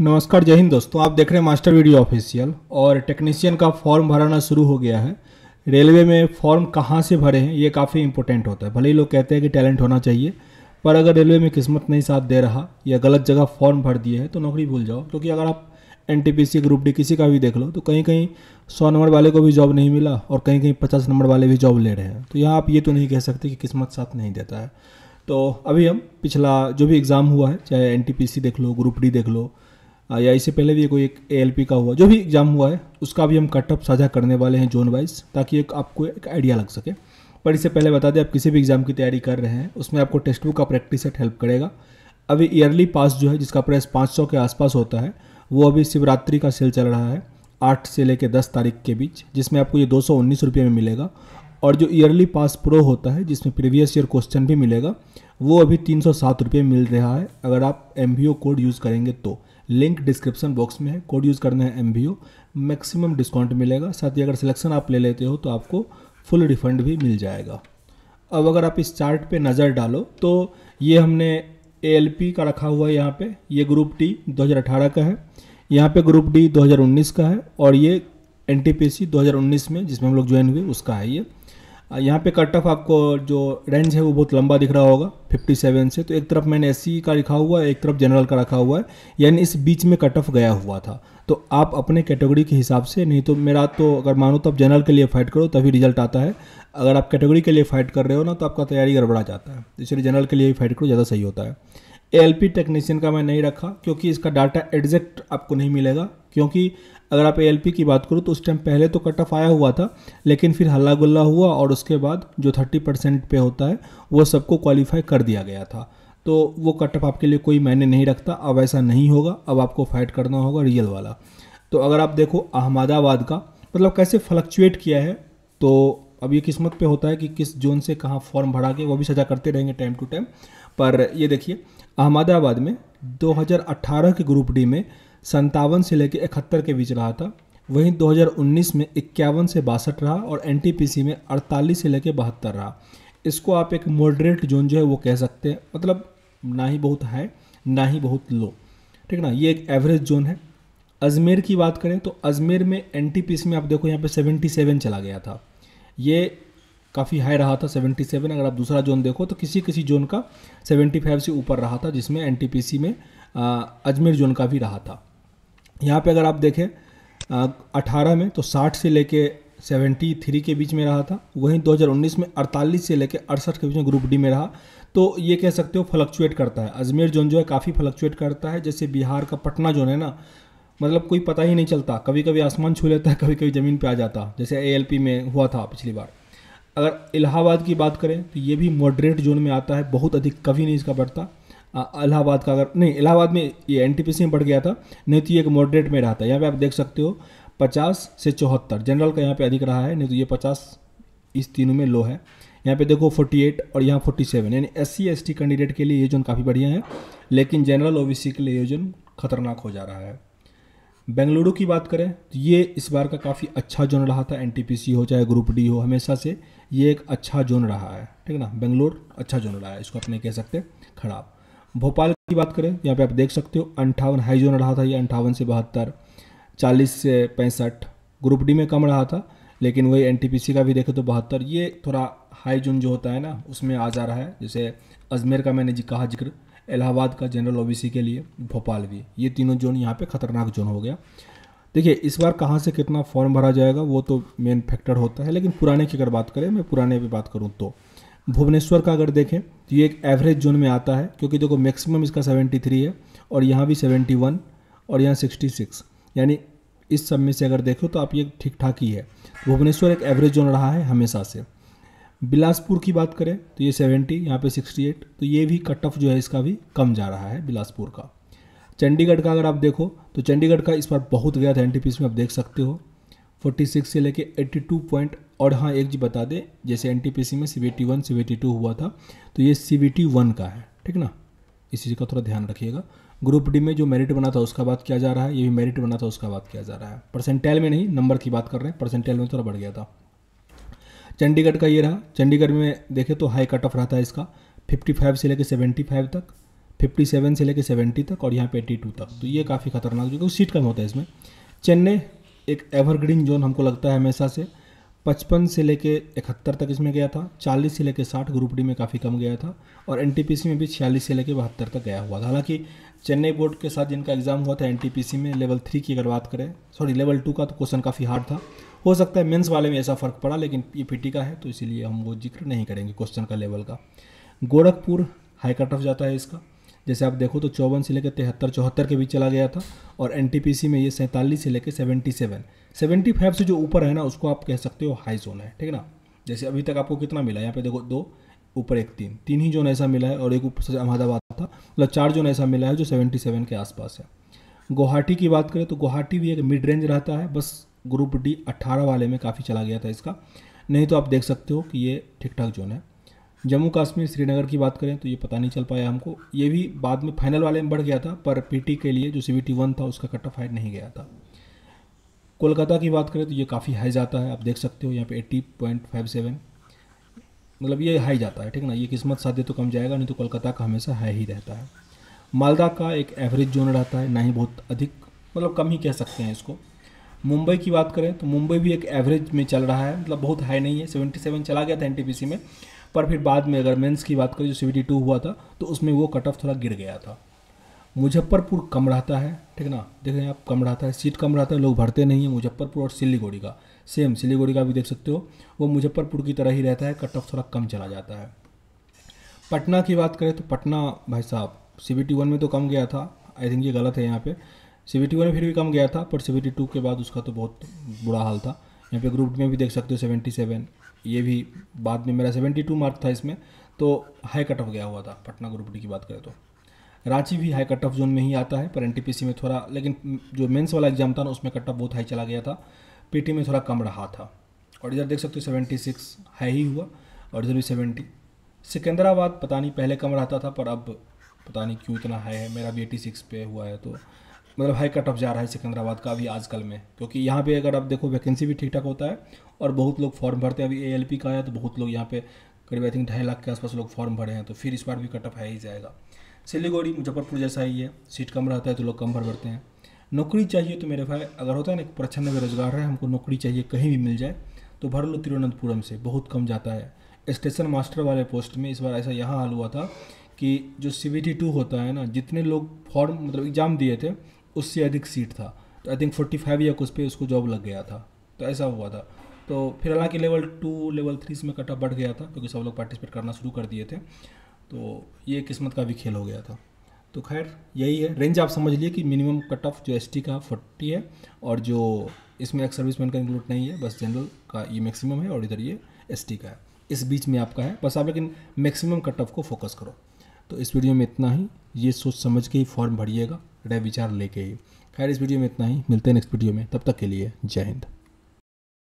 नमस्कार जय हिंद दोस्तों आप देख रहे हैं मास्टर वीडियो ऑफिशियल और टेक्नीशियन का फॉर्म भराना शुरू हो गया है रेलवे में फॉर्म कहाँ से भरे हैं ये काफ़ी इंपॉर्टेंट होता है भले ही लोग कहते हैं कि टैलेंट होना चाहिए पर अगर रेलवे में किस्मत नहीं साथ दे रहा या गलत जगह फॉर्म भर दिए हैं तो नौकरी भूल जाओ क्योंकि अगर आप एन ग्रुप डी किसी का भी देख लो तो कहीं कहीं सौ नंबर वाले को भी जॉब नहीं मिला और कहीं कहीं पचास नंबर वाले भी जॉब ले रहे हैं तो यहाँ आप ये तो नहीं कह सकते कि किस्मत साथ नहीं देता है तो अभी हम पिछला जो भी एग्ज़ाम हुआ है चाहे एन देख लो ग्रुप डी देख लो या इससे पहले भी कोई एक ए का हुआ जो भी एग्ज़ाम हुआ है उसका भी हम कटअप साझा करने वाले हैं जोन वाइज ताकि एक आपको एक आइडिया लग सके पर इससे पहले बता दें आप किसी भी एग्ज़ाम की तैयारी कर रहे हैं उसमें आपको टेक्स्ट बुक का प्रैक्टिस सेट हेल्प करेगा अभी ईयरली पास जो है जिसका प्राइस पाँच के आसपास होता है वो अभी शिवरात्रि का सेल चल रहा है आठ से लेकर दस तारीख के बीच जिसमें आपको ये दो सौ उन्नीस रुपये में मिलेगा और जो ईयरली पास प्रो होता है जिसमें प्रीवियस ईयर क्वेश्चन भी मिलेगा वो अभी तीन सौ सात रुपये मिल रहा है अगर आप एम कोड यूज़ करेंगे तो लिंक डिस्क्रिप्शन बॉक्स में है कोड यूज़ करना है एम मैक्सिमम डिस्काउंट मिलेगा साथ ही अगर सिलेक्शन आप ले लेते हो तो आपको फुल रिफंड भी मिल जाएगा अब अगर आप इस चार्ट पे नज़र डालो तो ये हमने ए का रखा हुआ है यहाँ पर ये ग्रुप डी दो का है यहाँ पर ग्रुप डी दो का है और ये एन टी में जिसमें हम लोग ज्वाइन हुए उसका है ये यहाँ पे कट ऑफ आपको जो रेंज है वो बहुत लंबा दिख रहा होगा 57 से तो एक तरफ मैंने एस का लिखा हुआ है एक तरफ जनरल का रखा हुआ है यानी इस बीच में कट ऑफ गया हुआ था तो आप अपने कैटेगरी के हिसाब से नहीं तो मेरा तो अगर मानो तो आप जनरल के लिए फाइट करो तभी रिजल्ट आता है अगर आप कैटेगरी के लिए फाइट कर रहे हो ना तो आपका तैयारी गड़बड़ा जाता है तो इसलिए जनरल के लिए भी फाइट करो ज़्यादा सही होता है ए टेक्नीशियन का मैं नहीं रखा क्योंकि इसका डाटा एग्जैक्ट आपको नहीं मिलेगा क्योंकि अगर आप ए की बात करो तो उस टाइम पहले तो कट ऑफ आया हुआ था लेकिन फिर हल्ला गुल्ला हुआ और उसके बाद जो थर्टी परसेंट पे होता है वो सबको क्वालिफाई कर दिया गया था तो वो कट ऑफ आपके लिए कोई मायने नहीं रखता अब ऐसा नहीं होगा अब आपको फाइट करना होगा रियल वाला तो अगर आप देखो अहमदाबाद का मतलब कैसे फ्लक्चुएट किया है तो अब ये किस्मत पे होता है कि किस जोन से कहाँ फॉर्म भरा के वो भी सजा करते रहेंगे टाइम टू टाइम पर ये देखिए अहमदाबाद में 2018 के ग्रुप डी में संतावन से लेकर इकहत्तर के बीच रहा था वहीं 2019 में इक्यावन से बासठ रहा और एन में 48 से लेकर बहत्तर रहा इसको आप एक मॉडरेट जोन जो है वो कह सकते हैं मतलब ना ही बहुत हाई ना ही बहुत लो ठीक ना ये एक एवरेज जोन है अजमेर की बात करें तो अजमेर में एन में आप देखो यहाँ पे 77 चला गया था ये काफ़ी हाई रहा था 77 अगर आप दूसरा जोन देखो तो किसी किसी जोन का 75 से ऊपर रहा था जिसमें एन में अजमेर जोन का भी रहा था यहाँ पे अगर आप देखें अठारह में तो साठ से लेके सेवेंटी थ्री के बीच में रहा था वहीं 2019 में 48 से लेकर अड़सठ के बीच में ग्रुप डी में रहा तो ये कह सकते हो फ्लक्चुएट करता है अजमेर जोन जो है काफ़ी फ्लक्चुएट करता है जैसे बिहार का पटना जोन है ना मतलब कोई पता ही नहीं चलता कभी कभी आसमान छू लेता है कभी कभी ज़मीन पर आ जाता जैसे ए में हुआ था पिछली बार अगर इलाहाबाद की बात करें तो ये भी मॉडरेट जोन में आता है बहुत अधिक कभी नहीं इसका बढ़ता इलाहाबाद का अगर नहीं इलाहाबाद में ये एन में बढ़ गया था नहीं तो ये एक मॉडरेट में रहा था यहाँ पर आप देख सकते हो पचास से चौहत्तर जनरल का यहाँ पे अधिक रहा है नहीं तो ये पचास इस तीनों में लो है यहाँ पे देखो 48 और यहाँ 47 यानी S C S T candidate के लिए ये जोन काफ़ी बढ़िया है लेकिन जनरल ओ के लिए ये जोन खतरनाक हो जा रहा है बेंगलुरु की बात करें तो ये इस बार का काफ़ी अच्छा जोन रहा था एन हो चाहे ग्रुप डी हो हमेशा से ये एक अच्छा जोन रहा है ठीक है ना बेंगलोर अच्छा जोन रहा है इसको अपने कह सकते खराब भोपाल की बात करें यहाँ पे आप देख सकते हो अंठावन हाई जोन रहा था ये अंठावन से बहत्तर चालीस से पैंसठ ग्रुप डी में कम रहा था लेकिन वही एन का भी देखें तो बहत्तर ये थोड़ा हाई जोन जो होता है ना उसमें आ जा रहा है जैसे अजमेर का मैंने जी कहा जिक्र इलाहाबाद का जनरल ओबीसी के लिए भोपाल भी ये तीनों जोन यहाँ पे ख़तरनाक जोन हो गया देखिए इस बार कहाँ से कितना फॉर्म भरा जाएगा वो तो मेन फैक्टर होता है लेकिन पुराने की अगर बात करें मैं पुराने भी बात करूँ तो भुवनेश्वर का अगर देखें तो ये एक एवरेज जोन में आता है क्योंकि देखो मैक्सिमम इसका 73 है और यहाँ भी 71 और यहाँ 66 यानी इस सब में से अगर देखो तो आप ये ठीक ठाक ही है भुवनेश्वर एक एवरेज जोन रहा है हमेशा से बिलासपुर की बात करें तो ये 70 यहाँ पे 68 तो ये भी कट ऑफ जो है इसका भी कम जा रहा है बिलासपुर का चंडीगढ़ का अगर आप देखो तो चंडीगढ़ का इस बार बहुत गया था एन में आप देख सकते हो 46 से लेके 82.8 और हाँ एक चीज़ बता दें जैसे एन में C B T one C T two हुआ था तो ये सी बी टी वन का है ठीक ना इस चीज़ का थोड़ा ध्यान रखिएगा ग्रुप डी में जो मेरिट बना था उसका बात किया जा रहा है ये भी मेरिट बना था उसका बात किया जा रहा है परसेंटेल में नहीं नंबर की बात कर रहे हैं परसेंटेल में थोड़ा बढ़ गया था चंडीगढ़ का ये रहा चंडीगढ़ में देखें तो हाई कट ऑफ रहा था इसका 55 से लेकर 75 तक 57 से लेकर 70 तक और यहाँ पे 82 तक तो ये काफ़ी खतरनाक जो सीट कम होता है इसमें चेन्नई एक एवरग्रीन जोन हमको लगता है हमेशा से पचपन से लेके इकहत्तर तक इसमें गया था चालीस से लेके साठ ग्रुप डी में काफ़ी कम गया था और एन में भी छियालीस से लेके बहत्तर तक गया हुआ था हालांकि चेन्नई बोर्ड के साथ जिनका एग्ज़ाम हुआ था एन में लेवल थ्री की अगर बात करें सॉरी लेवल टू का तो क्वेश्चन काफ़ी हार्ड था हो सकता है मेंस वाले में ऐसा फ़र्क पड़ा लेकिन ये पी का है तो इसीलिए हम वो जिक्र नहीं करेंगे क्वेश्चन का लेवल का गोरखपुर हाई कट ऑफ जाता है इसका जैसे आप देखो तो चौवन से लेकर तिहत्तर चौहत्तर के बीच चला गया था और एन में ये सैंतालीस से लेकर सेवेंटी सेवन सेवेंटी फाइव से जो ऊपर है ना उसको आप कह सकते हो हाई जोन है ठीक है ना जैसे अभी तक आपको कितना मिला यहाँ पे देखो दो ऊपर एक तीन तीन ही जोन ऐसा मिला है और एक ऊपर अहमदाबाद था मतलब चार जोन ऐसा मिला है जो सेवेंटी सेवन के आसपास है गुवाहाटी की बात करें तो गुवाहाटी भी एक मिड रेंज रहता है बस ग्रुप डी अट्ठारह वाले में काफ़ी चला गया था इसका नहीं तो आप देख सकते हो कि ये ठीक ठाक जोन है जम्मू कश्मीर श्रीनगर की बात करें तो ये पता नहीं चल पाया हमको ये भी बाद में फाइनल वाले में बढ़ गया था पर पीटी के लिए जो सी टी वन था उसका कट ऑफ हाइट नहीं गया था कोलकाता की बात करें तो ये काफ़ी हाई जाता है आप देख सकते हो यहाँ पे सेवन मतलब ये हाई जाता है ठीक ना ये किस्मत साधे तो कम जाएगा नहीं तो कोलकाता का हमेशा हाई ही रहता है मालदा का एक एवरेज जोन रहता है ना ही बहुत अधिक मतलब कम ही कह सकते हैं इसको मुंबई की बात करें तो मुंबई भी एक एवरेज में चल रहा है मतलब बहुत हाई नहीं है सेवेंटी चला गया था एन में पर फिर बाद में अगर मेंस की बात करें जो सी टू हुआ था तो उसमें वो कट ऑफ थोड़ा गिर गया था मुजफ्फरपुर कम रहता है ठीक ना देख रहे हैं आप कम रहता है सीट कम रहता है लोग भरते नहीं हैं मुजफ्फरपुर और सिलीगुड़ी का सेम सिलीगुड़ी का भी देख सकते हो वो मुजफ्फरपुर की तरह ही रहता है कट ऑफ थोड़ा कम चला जाता है पटना की बात करें तो पटना भाई साहब सी बी टी वन में तो कम गया था आई थिंक ये गलत है यहाँ पे सी बी टी वन में फिर भी कम गया था पर सी बी टी टू के बाद उसका तो बहुत बुरा हाल था यहाँ पे ग्रुप में भी देख सकते हो सेवेंटी सेवन ये भी बाद में मेरा 72 मार्क था इसमें तो हाई कट ऑफ गया हुआ था पटना ग्रुप डी की बात करें तो रांची भी हाई कट ऑफ जोन में ही आता है पर एन में थोड़ा लेकिन जो मेंस वाला एग्जाम था ना उसमें कट ऑफ बहुत हाई चला गया था पी में थोड़ा कम रहा था और इधर देख सकते हो सेवेंटी सिक्स हाई ही हुआ और इधर भी सेवेंटी सिकंदराबाद पता नहीं पहले कम रहता था पर अब पता नहीं क्यों इतना हाई है मेरा भी एटी सिक्स पे हुआ है तो मतलब हाई कट ऑफ जा रहा है सिकंदराबाद का अभी आजकल में क्योंकि यहाँ पे अगर आप देखो वैकेंसी भी ठीक ठाक होता है और बहुत लोग फॉर्म भरते हैं अभी ए का आया तो बहुत लोग यहाँ पे करीब आई थिंक ढाई लाख के आसपास लोग फॉर्म भरे हैं तो फिर इस बार भी कट ऑफ है ही जाएगा सिलीगुड़ी मुजफ्फरपुर जैसा ही है सीट कम रहता है तो लोग कम भर भरते हैं नौकरी चाहिए तो मेरे भाई अगर होता है ना प्रच्छन बेरोजगार है हमको नौकरी चाहिए कहीं भी मिल जाए तो भर लो तिरुवनंतपुरम से बहुत कम जाता है स्टेशन मास्टर वाले पोस्ट में इस बार ऐसा यहाँ हाल हुआ था कि जो सी टू होता है ना जितने लोग फॉर्म मतलब एग्ज़ाम दिए थे उससे अधिक सीट था तो आई थिंक फोर्टी फाइव या कुछ पे उसको जॉब लग गया था तो ऐसा हुआ था तो फिर हालांकि लेवल टू लेवल थ्री से कटअप बढ़ गया था क्योंकि सब लोग पार्टिसिपेट करना शुरू कर दिए थे तो ये किस्मत का भी खेल हो गया था तो खैर यही है रेंज आप समझ लिए कि मिनिमम कट ऑफ जो एस का फोर्टी है और जो इसमें एक सर्विस मैन का इंक्लूड नहीं है बस जनरल का ये मैक्सिमम है और इधर ये एस का है इस बीच में आपका है बस आप लेकिन मैक्सिमम कट ऑफ को फोकस करो तो इस वीडियो में इतना ही ये सोच समझ के ही फॉर्म भरिएगा विचार लेके खैर इस वीडियो में इतना ही मिलते हैं नेक्स्ट वीडियो में तब तक के लिए जय हिंद